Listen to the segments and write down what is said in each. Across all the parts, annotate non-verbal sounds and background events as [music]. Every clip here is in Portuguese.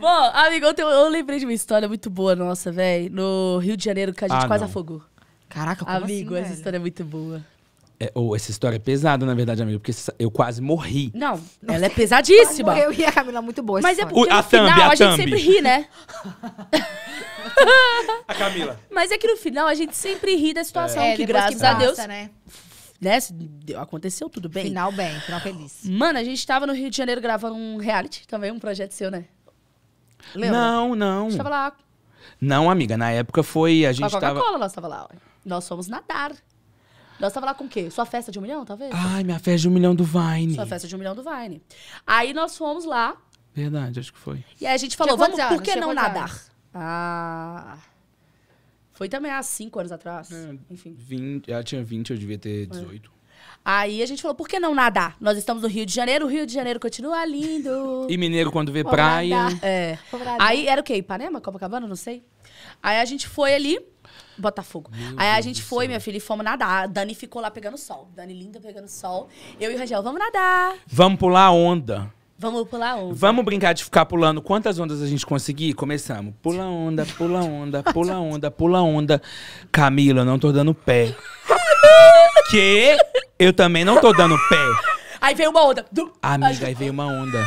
Bom, amigo, eu, eu lembrei de uma história muito boa nossa, velho. No Rio de Janeiro, que a gente ah, quase não. afogou. Caraca, como Amigo, assim, essa história é muito boa. É, ou essa história é pesada, na verdade, amigo, porque eu quase morri. Não, ela é pesadíssima. Eu e a Camila muito boa. Mas é porque o, a no thumb, final a, a gente sempre ri, né? [laughs] a Camila. Mas é que no final a gente sempre ri da situação, é, que é, graças que passa, a Deus. Né? né? Aconteceu tudo bem. Final bem, final feliz. Mano, a gente tava no Rio de Janeiro gravando um reality também, um projeto seu, né? Lembra? Não, não. A gente tava lá. Não, amiga, na época foi. A gente Coca-Cola tava... nós tava lá. Nós fomos nadar. Nós tava lá com o quê? Sua festa de um milhão, talvez? Ai, minha festa de um milhão do Vine. Sua festa de um milhão do Vine. Aí nós fomos lá. Verdade, acho que foi. E aí a gente falou, tipo, vamos, por que não nadar? Ah. Foi também há cinco anos atrás. É, Enfim. 20, ela tinha 20, eu devia ter 18. É. Aí a gente falou, por que não nadar? Nós estamos no Rio de Janeiro, o Rio de Janeiro continua lindo. E mineiro quando vê praia. nadar. É. Aí era o quê? Ipanema, Copacabana, não sei. Aí a gente foi ali, Botafogo. Meu Aí a gente foi, céu. minha filha, e fomos nadar. A Dani ficou lá pegando sol. Dani linda pegando sol. Eu e o Rangel, vamos nadar. Vamos pular a onda. Vamos pular onda. Vamos brincar de ficar pulando quantas ondas a gente conseguir? Começamos. Pula onda, pula onda, pula onda, pula onda. Camila, não tô dando pé. [laughs] que? Eu também não tô dando pé. Aí veio uma onda. Du... Amiga, aí veio uma onda.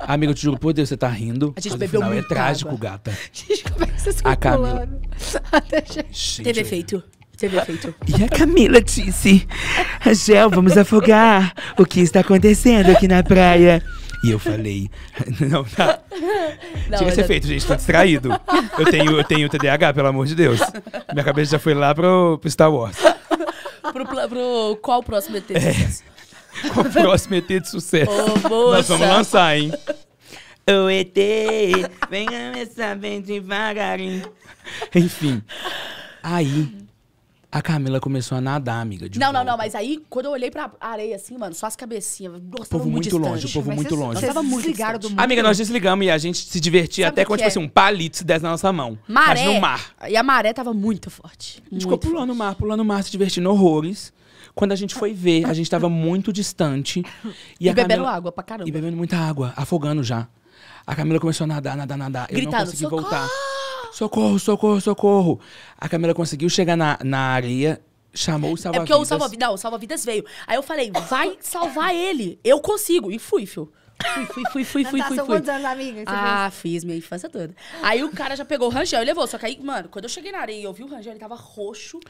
Amiga, eu te juro, por Deus, você tá rindo. A gente bebeu é muito. É trágico, água. gata. [laughs] Gente, como é que a Camila. Gente, Teve efeito. Teve efeito. E a Camila disse: Angel, vamos afogar. O que está acontecendo aqui na praia? E eu falei, [laughs] não, tá. Não, Tinha esse já... efeito, gente, tô distraído. Eu tenho, eu tenho TDAH, pelo amor de Deus. Minha cabeça já foi lá pro, pro Star Wars pro, pro qual o próximo ET é. [laughs] de sucesso? É. Qual o próximo ET de sucesso? Nós vamos lançar, hein? Ô ET, vem começar bem devagarinho. Enfim. Aí a Camila começou a nadar, amiga. não, volta. não, não, mas aí quando eu olhei pra areia assim, mano, só as cabecinhas. Nossa, o povo muito, muito longe, o povo mas muito longe. Nós tava muito do mundo. Amiga, nós desligamos e a gente se divertia Sabe até quando, é? tipo assim, é? um palito se desse na nossa mão. Maré. Mas no mar. E a maré tava muito forte. A gente ficou pulando o mar, pulando o mar, se divertindo horrores. Quando a gente foi ver, a gente tava muito distante. [laughs] E, e bebendo água pra caramba. E bebendo muita água, afogando já. A Camila começou a nadar, nadar, nadar. Gritando, eu não consegui Socorro! voltar socorro, socorro, socorro. A Camila conseguiu chegar na, na areia, chamou o salva-vidas. É porque o salva-vidas, o salva-vidas veio. Aí eu falei, vai salvar ele, eu consigo. E fui, fio. Fui, fui, fui, fui, [laughs] fui, tá, fui. fui. quantos anos, amiga? Ah, fiz minha infância toda. Aí o cara já pegou o Rangel e levou. Só que aí, mano, quando eu cheguei na areia e eu vi o Rangel, ele tava roxo.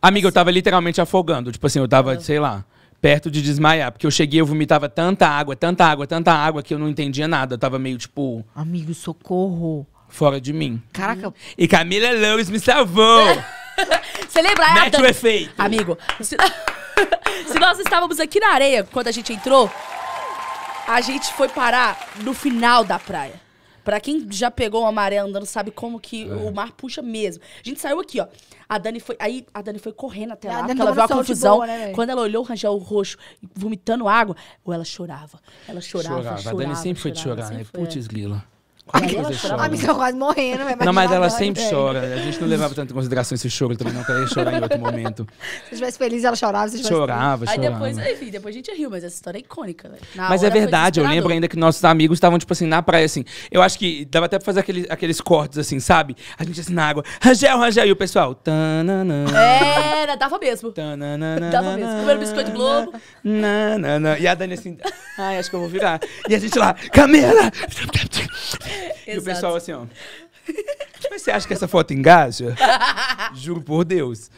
Amiga, eu tava literalmente afogando. Tipo assim, eu tava, sei lá, perto de desmaiar. Porque eu cheguei, eu vomitava tanta água, tanta água, tanta água, que eu não entendia nada. Eu tava meio, tipo... Amigo, socorro fora de mim. Caraca. E Camila Loures me salvou. [laughs] Você lembra? Mete Adam? o efeito. Amigo, se... [laughs] se nós estávamos aqui na areia quando a gente entrou, a gente foi parar no final da praia. Pra quem já pegou uma maré andando, sabe como que é. o mar puxa mesmo. A gente saiu aqui, ó. A Dani foi. Aí a Dani foi correndo até ah, lá, porque ela viu a confusão. Boa, né, Quando ela olhou o Rangel roxo, vomitando água, ou ela chorava. Ela chorava. Chorava. chorava a Dani sempre chorava, foi de chorar, né? Putz, Grila. É. A ela chorava. A ah, missão quase morrendo, velho. Não, mas ela sempre chora. A gente não levava tanto em consideração esse choro também, não. Queria chorar em outro [laughs] momento. Se estivesse feliz, ela chorava. Se chorava, feliz. chorava. Aí depois, enfim, depois a gente riu, mas essa história é icônica, velho. Né? Mas é verdade, eu lembro ainda que nossos amigos estavam, tipo assim, na praia, assim. Eu acho que dava até pra fazer aqueles, aqueles cortes, assim, sabe? A gente, assim, na água. Rangel, Rangel. E o pessoal. É, Era, dava mesmo. Tananã. Dava mesmo. Comendo biscoito de Globo. Nananã. E a Dani, assim, [laughs] ai, acho que eu vou virar. E a gente lá, Camila! [laughs] e o pessoal assim, ó. Mas você acha que essa foto engaja? [laughs] Juro por Deus.